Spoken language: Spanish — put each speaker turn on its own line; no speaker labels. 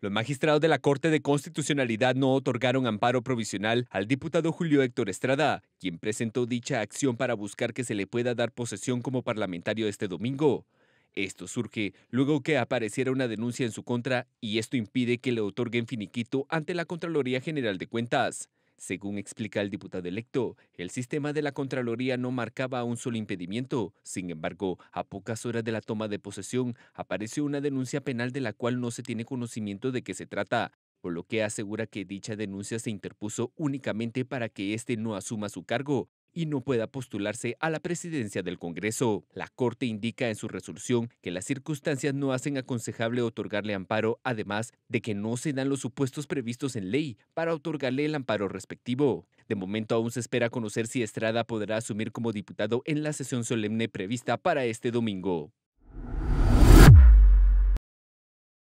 Los magistrados de la Corte de Constitucionalidad no otorgaron amparo provisional al diputado Julio Héctor Estrada, quien presentó dicha acción para buscar que se le pueda dar posesión como parlamentario este domingo. Esto surge luego que apareciera una denuncia en su contra y esto impide que le otorguen finiquito ante la Contraloría General de Cuentas. Según explica el diputado electo, el sistema de la Contraloría no marcaba un solo impedimento. Sin embargo, a pocas horas de la toma de posesión, apareció una denuncia penal de la cual no se tiene conocimiento de qué se trata, por lo que asegura que dicha denuncia se interpuso únicamente para que éste no asuma su cargo, y no pueda postularse a la presidencia del Congreso. La Corte indica en su resolución que las circunstancias no hacen aconsejable otorgarle amparo, además de que no se dan los supuestos previstos en ley para otorgarle el amparo respectivo. De momento aún se espera conocer si Estrada podrá asumir como diputado en la sesión solemne prevista para este domingo.